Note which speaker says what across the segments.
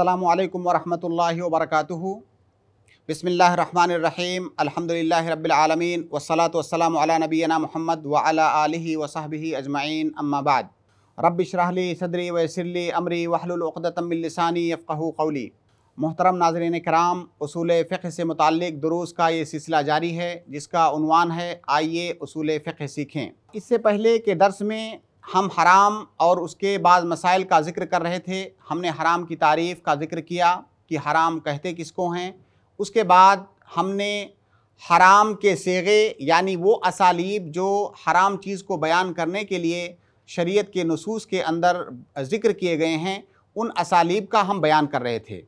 Speaker 1: अस्सलाम वालेकुम वरहमतुल्लाहि वबरकातुहु बिस्मिल्लाह रहमान रहीम अल्हम्दुलिल्लाह रब्बिल आलमीन वस्सलातु वस्सलाम अला नबीना मोहम्मद व अला आलिहि व सहबिहि अजमाइन अम्मा बाद रब्बि शरह ली सदरी वयसर ली अमरी वहलुल उक़दतम मिन लिसानी यफ़क़हु कौली मोहतरम नाजरीन कराम उसूल फ़िक्र से मुतक़ दरूस का ये सिलसिला जारी है जिसका उनवान है आइए उसूल फ़िक्र सीखें इससे पहले के दर्स में हम हराम और उसके बाद मसाइल का ज़िक्र कर रहे थे हमने हराम की तारीफ़ का ज़िक्र किया कि हराम कहते किसको हैं उसके बाद हमने हराम के सेगे यानी वो असालीब जो हराम चीज़ को बयान करने के लिए शरीयत के नसूस के अंदर ज़िक्र किए गए हैं उन असालीब का हम बयान कर रहे थे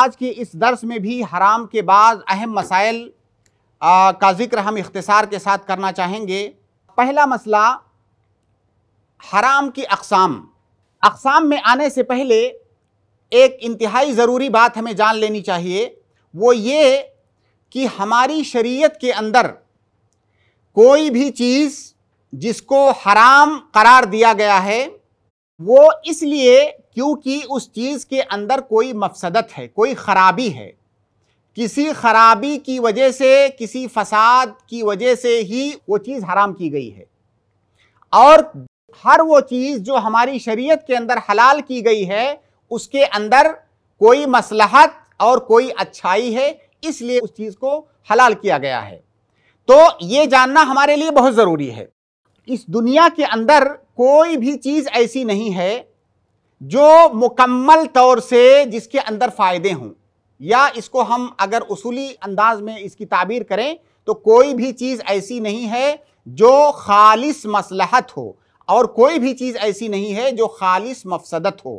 Speaker 1: आज के इस दर्स में भी हराम के बाद अहम मसाइल का ज़िक्र हम इख्तसार के साथ करना चाहेंगे पहला मसला हराम की अकसाम अकसाम में आने से पहले एक इंतहाई ज़रूरी बात हमें जान लेनी चाहिए वो ये कि हमारी शरीयत के अंदर कोई भी चीज़ जिसको हराम करार दिया गया है वो इसलिए क्योंकि उस चीज़ के अंदर कोई मफसदत है कोई ख़राबी है किसी ख़राबी की वजह से किसी फसाद की वजह से ही वो चीज़ हराम की गई है और हर वो चीज़ जो हमारी शरीयत के अंदर हलाल की गई है उसके अंदर कोई मसलहत और कोई अच्छाई है इसलिए उस चीज़ को हलाल किया गया है तो ये जानना हमारे लिए बहुत ज़रूरी है इस दुनिया के अंदर कोई भी चीज़ ऐसी नहीं है जो मुकम्मल तौर से जिसके अंदर फ़ायदे हों या इसको हम अगर उसूली अंदाज में इसकी ताबीर करें तो कोई भी चीज़ ऐसी नहीं है जो खालिस मसलहत हो और कोई भी चीज़ ऐसी नहीं है जो खालिश मफसदत हो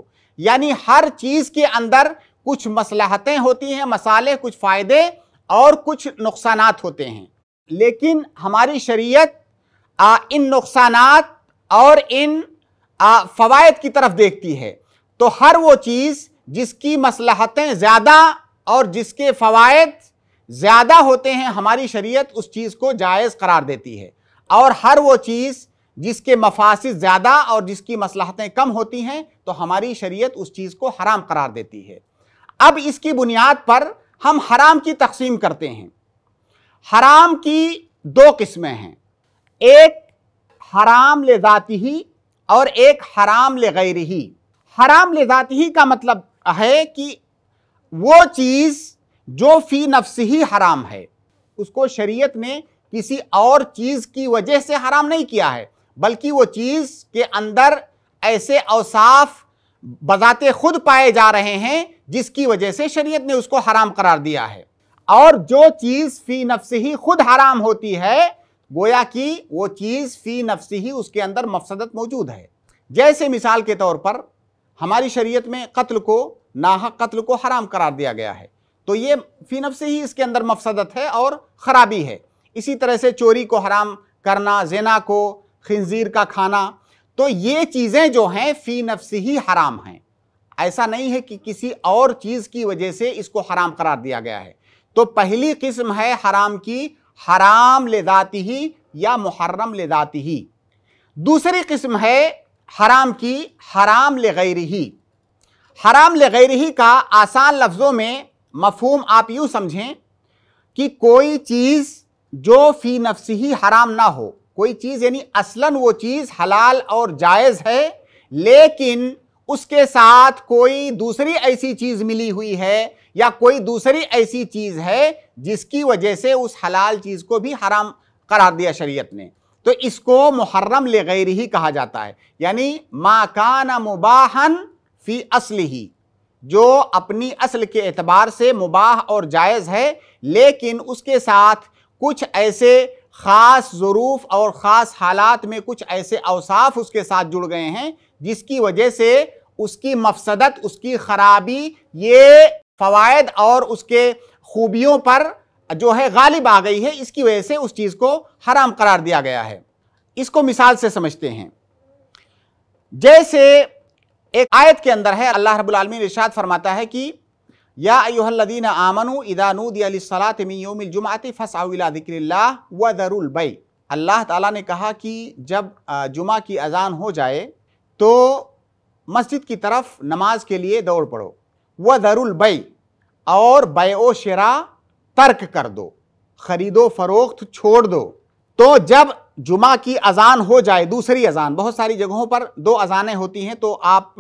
Speaker 1: यानी हर चीज़ के अंदर कुछ मसलाहतें होती हैं मसाले कुछ फ़ायदे और कुछ नुकसान होते हैं लेकिन हमारी शरीयत आ, इन नुकसान और इन फ़वाद की तरफ देखती है तो हर वो चीज़ जिसकी मसलाहतें ज़्यादा और जिसके फ़वाद ज़्यादा होते हैं हमारी शरीयत उस चीज़ को जायज़ करार देती है और हर वो चीज़ जिसके मफासद ज़्यादा और जिसकी मसलाहतें कम होती हैं तो हमारी शरीयत उस चीज़ को हराम करार देती है अब इसकी बुनियाद पर हम हराम की तकसीम करते हैं हराम की दो किस्में हैं एक हराम ले ज़ाती ही और एक हराम ले गैर ही हराम ले ज़ाती ही का मतलब है कि वो चीज़ जो फ़ी नफ्स ही हराम है उसको शरीयत ने किसी और चीज़ की वजह से हराम नहीं किया है बल्कि वो चीज़ के अंदर ऐसे अवसाफ बजाते खुद पाए जा रहे हैं जिसकी वजह से शरीयत ने उसको हराम करार दिया है और जो चीज़ फ़ी नफ्स ही खुद हराम होती है गोया कि वो चीज़ फ़ी नफ्स ही उसके अंदर मफसदत मौजूद है जैसे मिसाल के तौर पर हमारी शरीयत में कत्ल को नाहक कत्ल को हराम करार दिया गया है तो ये फ़ी नफ्स ही इसके अंदर मफसदत है और ख़राबी है इसी तरह से चोरी को हराम करना जेना को खंजीर का खाना तो ये चीज़ें जो हैं फ़ी नफ्स ही हराम हैं ऐसा नहीं है कि किसी और चीज़ की वजह से इसको हराम करार दिया गया है तो पहली किस्म है हराम की हराम ले जाती ही या मुहर्रम ले जाती ही दूसरी किस्म है हराम की हराम ले गैर हराम ले गैर का आसान लफ्ज़ों में मफहूम आप यूँ समझें कि कोई चीज़ जो फ़ी नफ्स ही हराम ना हो कोई चीज़ यानी असलन वो चीज़ हलाल और जायज़ है लेकिन उसके साथ कोई दूसरी ऐसी चीज़ मिली हुई है या कोई दूसरी ऐसी चीज़ है जिसकी वजह से उस हलाल चीज़ को भी हराम करार दिया शरीयत ने तो इसको मुहर्रम ले गैर ही कहा जाता है यानी माकान मुबाहन फ़ी असल ही जो अपनी असल के एतबार से मुबाह और जायज़ है लेकिन उसके साथ कुछ ऐसे ख़ास ज़रूफ़ और ख़ास हालात में कुछ ऐसे अवसाफ उसके साथ जुड़ गए हैं जिसकी वजह से उसकी मफसदत उसकी ख़राबी ये फ़वाद और उसके खूबियों पर जो है गालिब आ गई है इसकी वजह से उस चीज़ को हराम करार दिया गया है इसको मिसाल से समझते हैं जैसे एक आयत के अंदर है अल्लाह रब्बुल रबालमीन इरशाद फरमाता है कि या अयोहल्लदीन आमनु इदानूदियालातमिलजुमात फ़साउला दिक्ला व दरुलबई अल्लाह ताला ने कहा कि जब जुमा की अजान हो जाए तो मस्जिद की तरफ नमाज के लिए दौड़ पड़ो व दरुलबई और ओ शरा तर्क कर दो ख़रीदो फ़रोख्त छोड़ दो तो जब जुमा की अजान हो जाए दूसरी अजान बहुत सारी जगहों पर दो अजानें होती हैं तो आप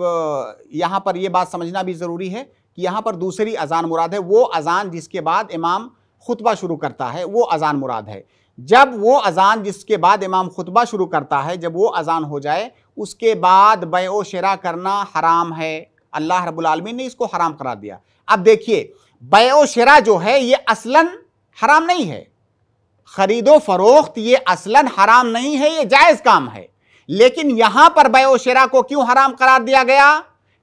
Speaker 1: यहाँ पर यह बात समझना भी ज़रूरी है कि यहाँ पर दूसरी अजान मुराद है वो अजान जिसके बाद इमाम खुतबा शुरू करता है वो अजान मुराद है जब वो अजान जिसके बाद इमाम खुतबा शुरू करता है जब वो अजान हो जाए उसके बाद बय शरा करना हराम है अल्लाह रबालमीन ने इसको हराम करा दिया अब देखिए बय शरा जो है ये असलन हराम नहीं है ख़रीदो फरोख्त ये असलन हराम नहीं है ये जायज़ काम है लेकिन यहाँ पर बय शरा को क्यों हराम करार दिया गया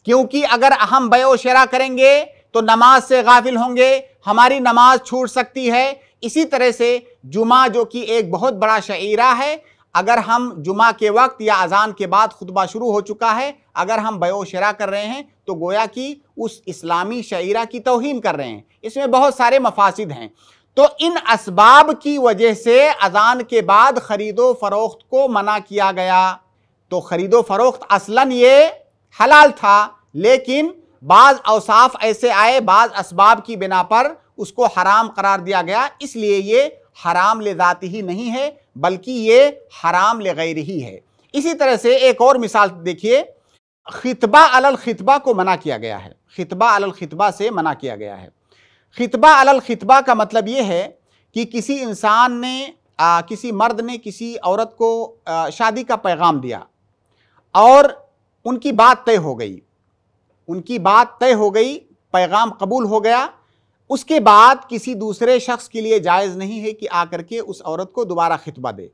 Speaker 1: क्योंकि अगर हम बयोशरा करेंगे तो नमाज से गाफिल होंगे हमारी नमाज छूट सकती है इसी तरह से जुमा जो कि एक बहुत बड़ा शरा है अगर हम जुमा के वक्त या अजान के बाद खुतबा शुरू हो चुका है अगर हम बयोशरा कर रहे हैं तो गोया कि उस इस्लामी शरा की तोहन कर रहे हैं इसमें बहुत सारे मफासद हैं तो इन इसबाब की वजह से अजान के बाद ख़रीदो फरोख्त को मना किया गया तो ख़रीदो फरोख्त असलन ये हलाल था लेकिन बाज़ अवसाफ ऐसे आए बाज़ इसबाब की बिना पर उसको हराम करार दिया गया इसलिए ये हराम ले जाती ही नहीं है बल्कि ये हराम ले गई रही है इसी तरह से एक और मिसाल देखिए खितबा अलल खितबा को मना किया गया है खितबा अलल खितबा से मना किया गया है खितबा अलल खितबा का मतलब ये है कि किसी इंसान ने आ, किसी मर्द ने किसी औरत को आ, शादी का पैगाम दिया और उनकी बात तय हो गई उनकी बात तय हो गई पैगाम कबूल हो गया उसके बाद किसी दूसरे शख्स के लिए जायज़ नहीं है कि आकर के उस औरत को दोबारा खितबा दे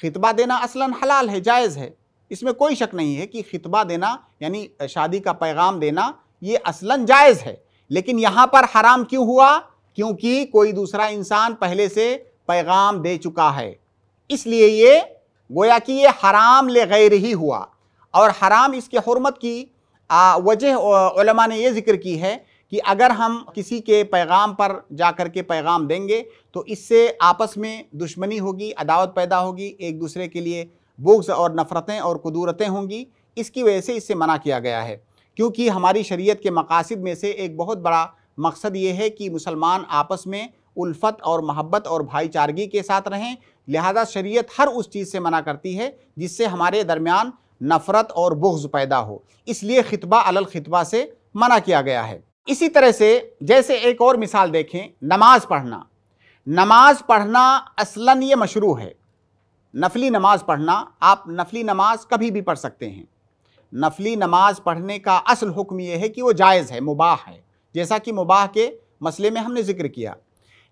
Speaker 1: खितबा देना असलन हलाल है जायज़ है इसमें कोई शक नहीं है कि खितबा देना यानी शादी का पैगाम देना ये असलन जायज़ है लेकिन यहाँ पर हराम क्यों हुआ क्योंकि कोई दूसरा इंसान पहले से पैगाम दे चुका है इसलिए ये गोया कि ये हराम ले गैर ही हुआ और हराम इसके हरमत की वजह ने ये ज़िक्र की है कि अगर हम किसी के पैगाम पर जा कर के पैगाम देंगे तो इससे आपस में दुश्मनी होगी अदावत पैदा होगी एक दूसरे के लिए बुग्स और नफ़रतें और कुदूरतें होंगी इसकी वजह से इससे मना किया गया है क्योंकि हमारी शरीयत के मकासद में से एक बहुत बड़ा मकसद ये है कि मुसलमान आपस में उल्फत और मोहब्बत और भाईचारगी के साथ रहें लिहाजा शरीयत हर उस चीज़ से मना करती है जिससे हमारे दरमियान नफ़रत और बुग्ज़ पैदा हो इसलिए खितबा अलल खितबा से मना किया गया है इसी तरह से जैसे एक और मिसाल देखें नमाज पढ़ना नमाज पढ़ना असलन ये मशरू है नफली नमाज पढ़ना आप नफली नमाज कभी भी पढ़ सकते हैं नफली नमाज पढ़ने का असल हुक्म यह है कि वो जायज़ है मुबाह है जैसा कि मुबाह के मसले में हमने जिक्र किया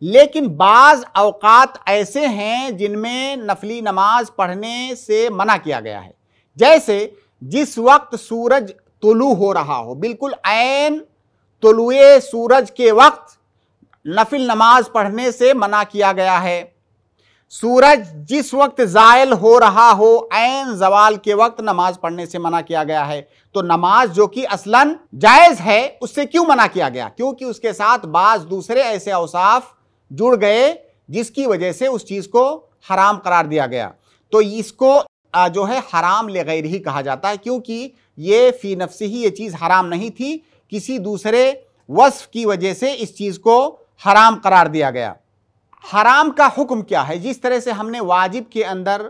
Speaker 1: लेकिन बाज़ अवकात ऐसे हैं जिनमें नफली नमाज पढ़ने से मना किया गया है जैसे जिस वक्त सूरज तुलू हो रहा हो बिल्कुल ऐन तुलुए सूरज के वक्त नफिल नमाज पढ़ने से मना किया गया है सूरज जिस वक्त ज़ायल हो रहा हो ऐन जवाल के वक्त नमाज पढ़ने से मना किया गया है तो नमाज जो कि असलन जायज़ है उससे क्यों मना किया गया क्योंकि उसके साथ बाज दूसरे ऐसे अवसाफ जुड़ गए जिसकी वजह से उस चीज़ को हराम करार दिया गया तो इसको जो है हराम ले गैर ही कहा जाता है क्योंकि ये फ़ी नफसी ही ये चीज़ हराम नहीं थी किसी दूसरे वस्फ की वजह से इस चीज़ को हराम करार दिया गया हराम का हुक्म क्या है जिस तरह से हमने वाजिब के अंदर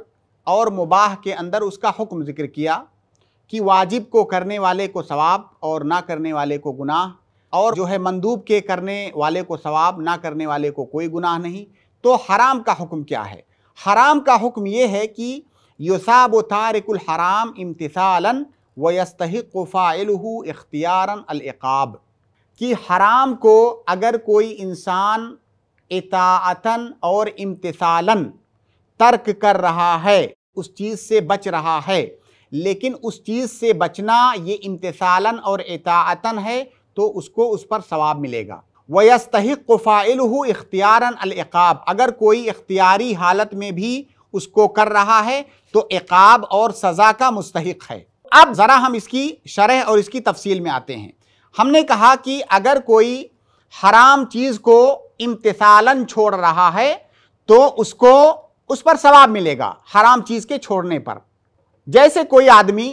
Speaker 1: और मुबाह के अंदर उसका हुक्म जिक्र किया कि वाजिब को करने वाले को सवाब और ना करने वाले को गुनाह और जो है मंदूब के करने वाले को सवाब ना करने वाले को कोई गुनाह नहीं तो हराम का हुक्म क्या है हराम का हुक्म ये है कि युसाब तारकुल हराम इम्तसालन वस्तक फ़ाइल इख्तियारन अलक़ाब कि हराम को अगर कोई इंसान इताअतन और इम्तिसालन तर्क कर रहा है उस चीज़ से बच रहा है लेकिन उस चीज़ से बचना ये इम्तिसालन और इताअतन है तो उसको उस पर सवाब मिलेगा वयस्तक फ़ाइल इख्तियारन अलक़ाब अगर कोई इख्तियारी हालत में भी उसको कर रहा है तो एकाब और सज़ा का मुस्तक है अब ज़रा हम इसकी शरह और इसकी तफसील में आते हैं हमने कहा कि अगर कोई हराम चीज़ को इम्तिसालन छोड़ रहा है तो उसको उस पर सवाब मिलेगा हराम चीज़ के छोड़ने पर जैसे कोई आदमी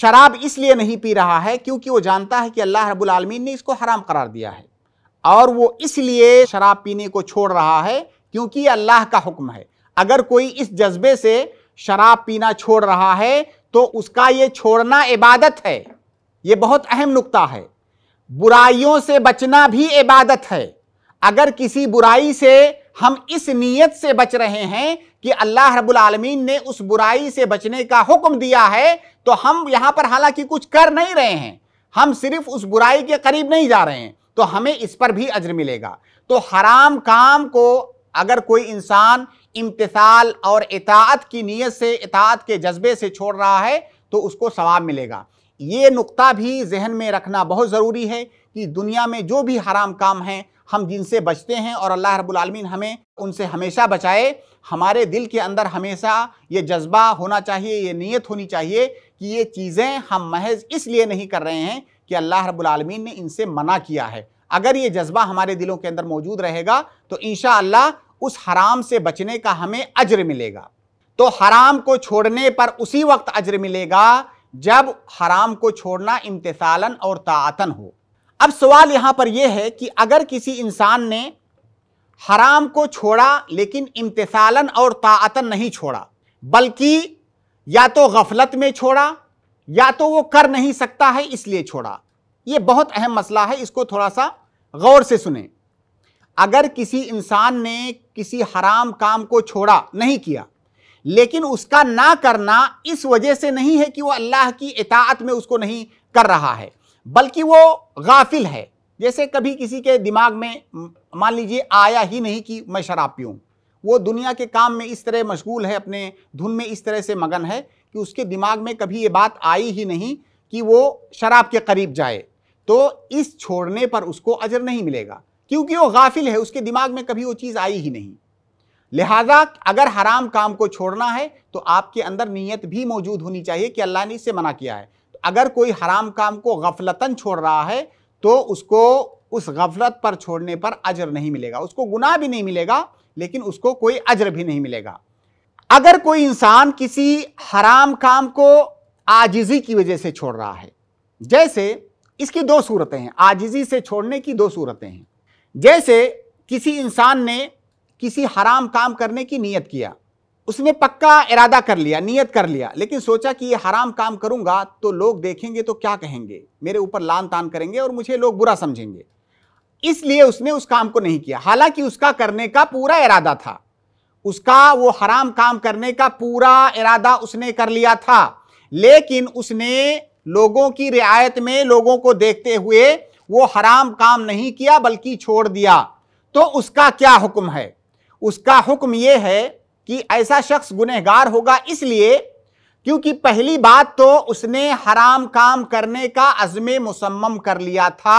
Speaker 1: शराब इसलिए नहीं पी रहा है क्योंकि वो जानता है कि अल्लाह रब्बुल आलमीन ने इसको हराम करार दिया है और वो इसलिए शराब पीने को छोड़ रहा है क्योंकि अल्लाह का हुक्म है अगर कोई इस जज्बे से शराब पीना छोड़ रहा है तो उसका ये छोड़ना इबादत है ये बहुत अहम नुकता है बुराइयों से बचना भी इबादत है अगर किसी बुराई से हम इस नीयत से बच रहे हैं कि अल्लाह रब्बुल आलमीन ने उस बुराई से बचने का हुक्म दिया है तो हम यहाँ पर हालांकि कुछ कर नहीं रहे हैं हम सिर्फ उस बुराई के करीब नहीं जा रहे हैं तो हमें इस पर भी अज्र मिलेगा तो हराम काम को अगर कोई इंसान इम्तिसाल और इतात की नीयत से इतात के जज्बे से छोड़ रहा है तो उसको सवाब मिलेगा ये नुक्ता भी जहन में रखना बहुत ज़रूरी है कि दुनिया में जो भी हराम काम हैं हम जिनसे बचते हैं और अल्लाह रबालमीन हमें उनसे हमेशा बचाए हमारे दिल के अंदर हमेशा ये जज्बा होना चाहिए ये नीयत होनी चाहिए कि ये चीज़ें हम महज इसलिए नहीं कर रहे हैं कि अल्लाह रबालमीन ने इनसे मना किया है अगर ये जज्बा हमारे दिलों के अंदर मौजूद रहेगा तो इन उस हराम से बचने का हमें अज्र मिलेगा तो हराम को छोड़ने पर उसी वक्त अज्र मिलेगा जब हराम को छोड़ना इम्तसालन और तातन हो अब सवाल यहाँ पर यह है कि अगर किसी इंसान ने हराम को छोड़ा लेकिन इम्तसालन और तातन नहीं छोड़ा बल्कि या तो गफलत में छोड़ा या तो वो कर नहीं सकता है इसलिए छोड़ा ये बहुत अहम मसला है इसको थोड़ा सा गौर से सुने अगर किसी इंसान ने किसी हराम काम को छोड़ा नहीं किया लेकिन उसका ना करना इस वजह से नहीं है कि वो अल्लाह की इतात में उसको नहीं कर रहा है बल्कि वो गाफिल है जैसे कभी किसी के दिमाग में मान लीजिए आया ही नहीं कि मैं शराब पीऊँ वो दुनिया के काम में इस तरह मशगूल है अपने धुन में इस तरह से मगन है कि उसके दिमाग में कभी ये बात आई ही नहीं कि वो शराब के करीब जाए तो इस छोड़ने पर उसको अजर नहीं मिलेगा क्योंकि वो गाफिल है उसके दिमाग में कभी वो चीज़ आई ही नहीं लिहाजा अगर हराम काम को छोड़ना है तो आपके अंदर नीयत भी मौजूद होनी चाहिए कि अल्लाह ने इससे मना किया है तो अगर कोई हराम काम को गफलतन छोड़ रहा है तो उसको उस गफलत पर छोड़ने पर अजर नहीं मिलेगा उसको गुनाह भी नहीं मिलेगा लेकिन उसको कोई अजर भी नहीं मिलेगा अगर कोई इंसान किसी हराम काम को आजिज़ी की वजह से छोड़ रहा है जैसे इसकी दो सूरतें हैं आजिज़ी से छोड़ने की दो सूरतें हैं जैसे किसी इंसान ने किसी हराम काम करने की नीयत किया उसने पक्का इरादा कर लिया नीयत कर लिया लेकिन सोचा कि ये हराम काम करूंगा तो लोग देखेंगे तो क्या कहेंगे मेरे ऊपर लान तान करेंगे और मुझे लोग बुरा समझेंगे इसलिए उसने उस काम को नहीं किया हालांकि उसका करने का पूरा इरादा था उसका वो हराम काम करने का पूरा इरादा उसने कर लिया था लेकिन उसने लोगों की रियायत में लोगों को देखते हुए वो हराम काम नहीं किया बल्कि छोड़ दिया तो उसका क्या हुक्म है उसका हुक्म यह है कि ऐसा शख्स गुनहगार होगा इसलिए क्योंकि पहली बात तो उसने हराम काम करने का अज़म मुसम्म कर लिया था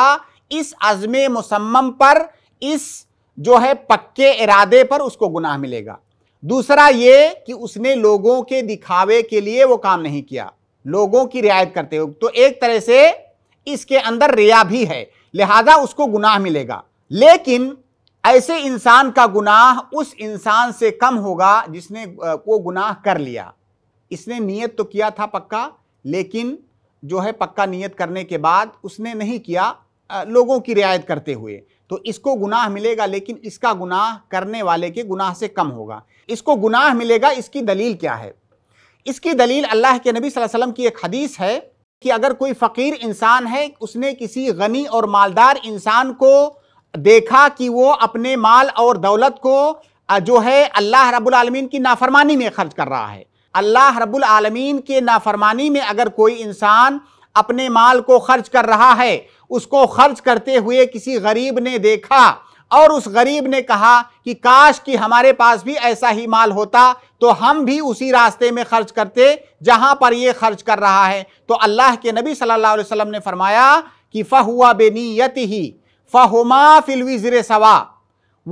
Speaker 1: इस अज़म मुसम्म पर इस जो है पक्के इरादे पर उसको गुनाह मिलेगा दूसरा ये कि उसने लोगों के दिखावे के लिए वो काम नहीं किया लोगों की रियायत करते हो तो एक तरह से इसके अंदर रिया भी है लिहाजा उसको गुनाह मिलेगा लेकिन ऐसे इंसान का गुनाह उस इंसान से कम होगा जिसने वो गुनाह कर लिया इसने नियत तो किया था पक्का लेकिन जो है पक्का नियत करने के बाद उसने नहीं किया लोगों की रियायत करते हुए तो इसको गुनाह मिलेगा लेकिन इसका गुनाह करने वाले के गुनाह से कम होगा इसको गुनाह मिलेगा इसकी दलील क्या है इसकी दलील अल्लाह के नबी वसल्लम की एक हदीस है कि अगर कोई फ़कीर इंसान है उसने किसी गनी और मालदार इंसान को देखा कि वो अपने माल और दौलत को जो है अल्लाह रब्बुल आलमीन की नाफरमानी में खर्च कर रहा है अल्लाह रब्बुल आलमीन के नाफरमानी में अगर कोई इंसान अपने माल को खर्च कर रहा है उसको खर्च करते हुए किसी गरीब ने देखा और उस गरीब ने कहा कि काश कि हमारे पास भी ऐसा ही माल होता तो हम भी उसी रास्ते में खर्च करते जहां पर ये खर्च कर रहा है तो अल्लाह के नबी सल्लल्लाहु अलैहि वसल्लम ने फरमाया कि फ़हुआ बेनीयत ही फ़हुमा फिलविजर सवा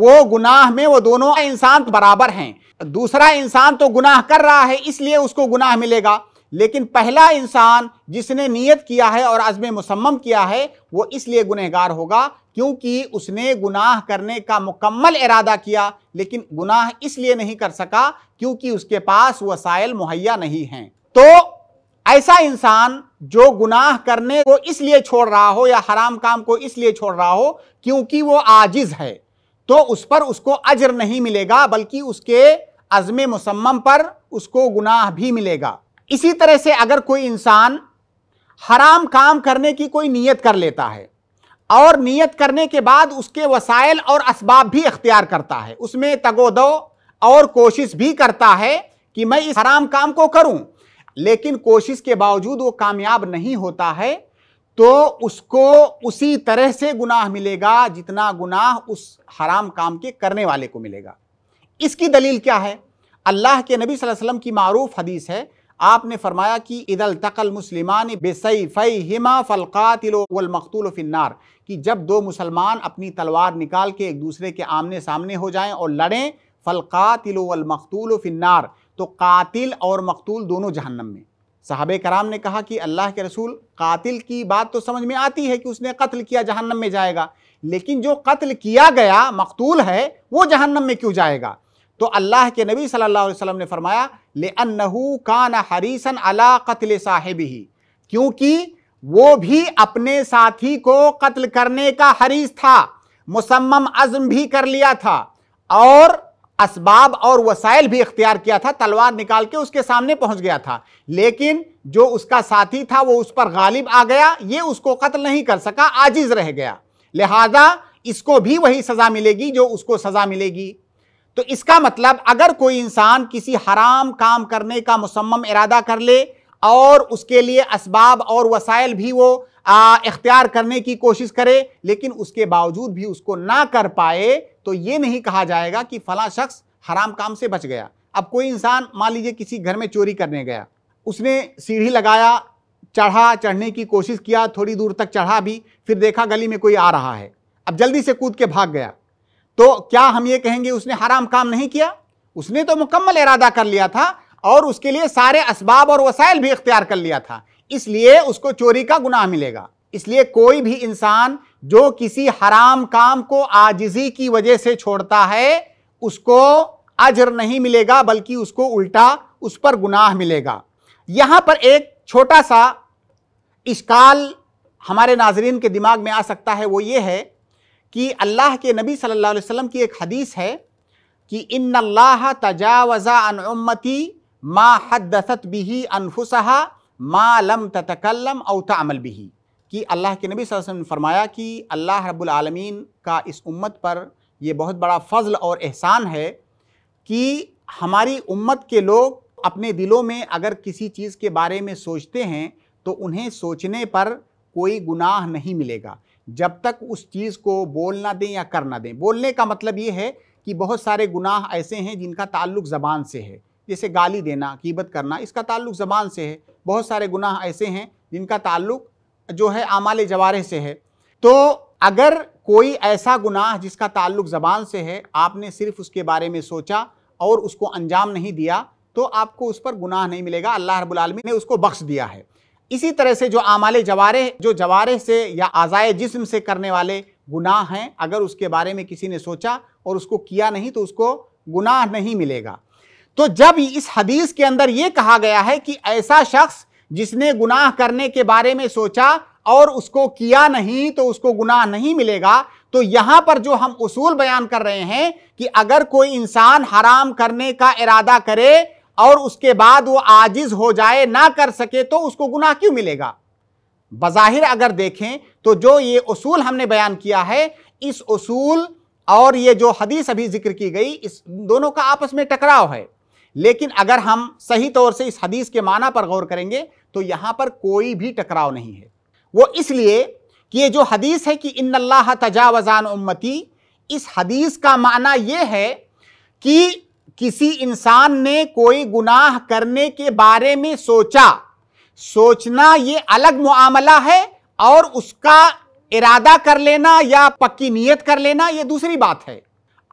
Speaker 1: वो गुनाह में वो दोनों इंसान बराबर हैं दूसरा इंसान तो गुनाह कर रहा है इसलिए उसको गुनाह मिलेगा लेकिन पहला इंसान जिसने नियत किया है और अज़म मुसम्म किया है वो इसलिए गुनहगार होगा क्योंकि उसने गुनाह करने का मुकम्मल इरादा किया लेकिन गुनाह इसलिए नहीं कर सका क्योंकि उसके पास वसायल मुहैया नहीं हैं तो ऐसा इंसान जो गुनाह करने को इसलिए छोड़ रहा हो या हराम काम को इसलिए छोड़ रहा हो क्योंकि वो आजिज़ है तो उस पर उसको अजर नहीं मिलेगा बल्कि उसके अज़म मुसम्म पर उसको गुनाह भी मिलेगा इसी तरह से अगर कोई इंसान हराम काम करने की कोई नीयत कर लेता है और नीयत करने के बाद उसके वसायल और इसबाब भी अख्तियार करता है उसमें तगोदो और कोशिश भी करता है कि मैं इस हराम काम को करूं लेकिन कोशिश के बावजूद वो कामयाब नहीं होता है तो उसको उसी तरह से गुनाह मिलेगा जितना गुनाह उस हराम काम के करने वाले को मिलेगा इसकी दलील क्या है अल्लाह के नबी वसल्लम की मरूफ हदीस है आपने फरमाया कि इदल तकल मुसलमान बेसई फ़ई हिमा फ़लकातिल वलमकतूल फिनार कि जब दो मुसलमान अपनी तलवार निकाल के एक दूसरे के आमने सामने हो जाएं और लड़ें फ़लकातिल वलमकतूल फिनार तो कातिल और मकतूल दोनों जहन्नम में साहब कराम ने कहा कि अल्लाह के रसूल कातिल की बात तो समझ में आती है कि उसने कत्ल किया जहन्नम में जाएगा लेकिन जो कत्ल किया गया मकतूल है वो जहन्नम में क्यों जाएगा तो अल्लाह के नबी सल्लल्लाहु अलैहि वसल्लम ने फरमाया ले अन्नहू कान हरीसन अला कत्ल साहिब ही क्योंकि वो भी अपने साथी को कत्ल करने का हरीस था मुसम्म अज़म भी कर लिया था और इसबाब और वसाइल भी इख्तियार किया था तलवार निकाल के उसके सामने पहुंच गया था लेकिन जो उसका साथी था वो उस पर गालिब आ गया ये उसको कत्ल नहीं कर सका आजिज रह गया लिहाजा इसको भी वही सज़ा मिलेगी जो उसको सज़ा मिलेगी तो इसका मतलब अगर कोई इंसान किसी हराम काम करने का मुसम्म इरादा कर ले और उसके लिए इसबाब और वसाइल भी वो इख्तियार करने की कोशिश करे लेकिन उसके बावजूद भी उसको ना कर पाए तो ये नहीं कहा जाएगा कि फला शख्स हराम काम से बच गया अब कोई इंसान मान लीजिए किसी घर में चोरी करने गया उसने सीढ़ी लगाया चढ़ा चढ़ने की कोशिश किया थोड़ी दूर तक चढ़ा भी फिर देखा गली में कोई आ रहा है अब जल्दी से कूद के भाग गया तो क्या हम ये कहेंगे उसने हराम काम नहीं किया उसने तो मुकम्मल इरादा कर लिया था और उसके लिए सारे इसबाब और वसाइल भी इख्तियार कर लिया था इसलिए उसको चोरी का गुनाह मिलेगा इसलिए कोई भी इंसान जो किसी हराम काम को आजिजी की वजह से छोड़ता है उसको अजर नहीं मिलेगा बल्कि उसको उल्टा उस पर गुनाह मिलेगा यहाँ पर एक छोटा सा इश्काल हमारे नाजरीन के दिमाग में आ सकता है वो ये है कि अल्लाह के नबी सल्लल्लाहु अलैहि वसल्लम की एक हदीस है कि इन अल्लाह तजावज़ा अन उम्मती मा हदसत बिही अनफुसहा मा लम ततकल्लम अवता अमल बिही कि अल्लाह के नबी वसल्लम ने फरमाया कि अल्लाह रब्बुल आलमीन का इस उम्मत पर ये बहुत बड़ा फ़ज़ल और एहसान है कि हमारी उम्मत के लोग अपने दिलों में अगर किसी चीज़ के बारे में सोचते हैं तो उन्हें सोचने पर कोई गुनाह नहीं मिलेगा जब तक उस चीज़ को बोल ना दें या कर ना दें बोलने का मतलब ये है कि बहुत सारे गुनाह ऐसे हैं जिनका ताल्लुक ज़बान से है जैसे गाली देना कीबत करना इसका ताल्लुक ज़बान से है बहुत सारे गुनाह ऐसे हैं जिनका ताल्लुक जो है आमाल जवारे से है तो अगर कोई ऐसा गुनाह जिसका ताल्लुक ज़बान से है आपने सिर्फ उसके बारे में सोचा और उसको अंजाम नहीं दिया तो आपको उस पर गुनाह नहीं मिलेगा अल्लाह रब्बुल आलमीन ने उसको बख्श दिया है इसी तरह से जो आमाल जवारे जो जवारे से या आजाय जिस्म से करने वाले गुनाह हैं अगर उसके बारे में किसी ने सोचा और उसको किया नहीं तो उसको गुनाह नहीं मिलेगा तो जब इस हदीस के अंदर ये कहा गया है कि ऐसा शख्स जिसने गुनाह करने के बारे में सोचा और उसको किया नहीं तो उसको गुनाह नहीं मिलेगा तो यहाँ पर जो हम उसूल बयान कर रहे हैं कि अगर कोई इंसान हराम करने का इरादा करे और उसके बाद वो आजिज हो जाए ना कर सके तो उसको गुनाह क्यों मिलेगा बज़ाहिर अगर देखें तो जो ये उसूल हमने बयान किया है इस असूल और ये जो हदीस अभी जिक्र की गई इस दोनों का आपस में टकराव है लेकिन अगर हम सही तौर से इस हदीस के माना पर गौर करेंगे तो यहाँ पर कोई भी टकराव नहीं है वो इसलिए कि ये जो हदीस है कि इन अल्लाह तजावजान उम्मती इस हदीस का माना ये है कि किसी इंसान ने कोई गुनाह करने के बारे में सोचा सोचना ये अलग मामला है और उसका इरादा कर लेना या पक्की नीयत कर लेना ये दूसरी बात है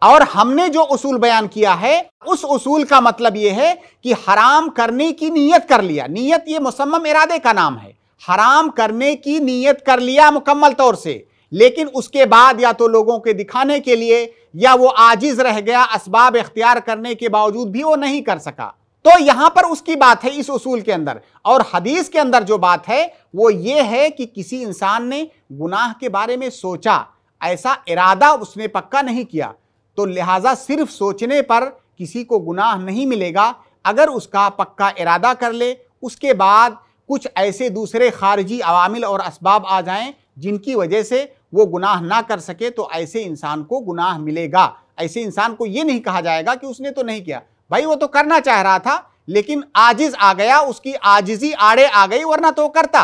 Speaker 1: और हमने जो उसूल बयान किया है उस उसूल का मतलब ये है कि हराम करने की नीयत कर लिया नीयत ये मुसम्म इरादे का नाम है हराम करने की नीयत कर लिया मुकम्मल तौर से लेकिन उसके बाद या तो लोगों के दिखाने के लिए या वो आजिज रह गया इसबाब इख्तियार करने के बावजूद भी वो नहीं कर सका तो यहां पर उसकी बात है इस उसूल के अंदर और हदीस के अंदर जो बात है वो ये है कि किसी इंसान ने गुनाह के बारे में सोचा ऐसा इरादा उसने पक्का नहीं किया तो लिहाजा सिर्फ सोचने पर किसी को गुनाह नहीं मिलेगा अगर उसका पक्का इरादा कर ले उसके बाद कुछ ऐसे दूसरे खारजी अवामिल और इसबाब आ जाएं जिनकी वजह से वो गुनाह ना कर सके तो ऐसे इंसान को गुनाह मिलेगा ऐसे इंसान को ये नहीं कहा जाएगा कि उसने तो नहीं किया भाई वो तो करना चाह रहा था लेकिन आजिज आ गया उसकी आजिजी आड़े आ गई वरना तो करता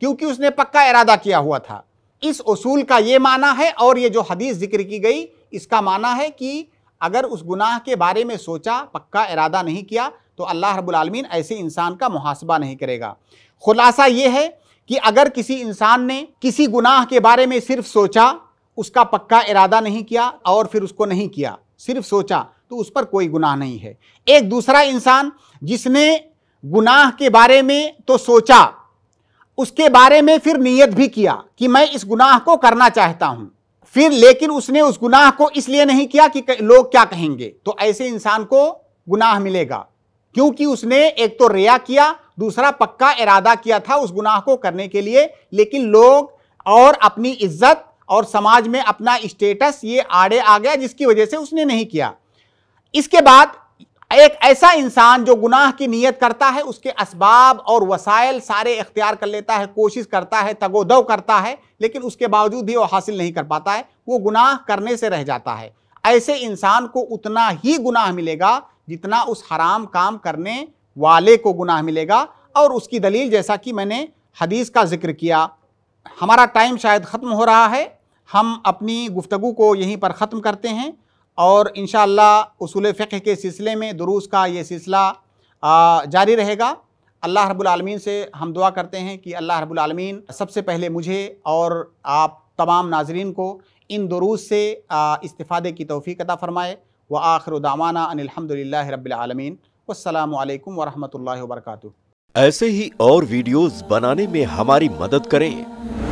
Speaker 1: क्योंकि उसने पक्का इरादा किया हुआ था इस उसूल का ये माना है और ये जो हदीस जिक्र की गई इसका माना है कि अगर उस गुनाह के बारे में सोचा पक्का इरादा नहीं किया तो अल्लाह रब्बुल आलमीन ऐसे इंसान का मुहासबा नहीं करेगा खुलासा ये है कि अगर किसी इंसान ने किसी गुनाह के बारे में सिर्फ सोचा उसका पक्का इरादा नहीं किया और फिर उसको नहीं किया सिर्फ सोचा तो उस पर कोई गुनाह नहीं है एक दूसरा इंसान जिसने गुनाह के बारे में तो सोचा उसके बारे में फिर नियत भी किया कि मैं इस गुनाह को करना चाहता हूं फिर लेकिन उसने उस गुनाह को इसलिए नहीं किया कि लोग क्या कहेंगे तो ऐसे इंसान को गुनाह मिलेगा क्योंकि उसने एक तो रिया किया दूसरा पक्का इरादा किया था उस गुनाह को करने के लिए लेकिन लोग और अपनी इज्जत और समाज में अपना स्टेटस ये आड़े आ गया जिसकी वजह से उसने नहीं किया इसके बाद एक ऐसा इंसान जो गुनाह की नीयत करता है उसके इसबाब और वसायल सारे इख्तियार कर लेता है कोशिश करता है तगोदव करता है लेकिन उसके बावजूद भी वो हासिल नहीं कर पाता है वो गुनाह करने से रह जाता है ऐसे इंसान को उतना ही गुनाह मिलेगा जितना उस हराम काम करने वाले को गुनाह मिलेगा और उसकी दलील जैसा कि मैंने हदीस का जिक्र किया हमारा टाइम शायद ख़त्म हो रहा है हम अपनी गुफ्तु को यहीं पर ख़त्म करते हैं और इन शसूल फ़िक्र के सिलसिले में दरूस का ये सिलसिला जारी रहेगा अल्लाह रबालमीन से हम दुआ करते हैं कि अल्लाह रबालमीन सबसे पहले मुझे और आप तमाम नाजरीन को इन दरूस से इस्तादे की तोफ़ी अता फ़रमाए व आखिर दामाना अनिलहमदिल्ला रबालमीन असलम वरहमल वर्क ऐसे ही और वीडियोस बनाने में हमारी मदद करें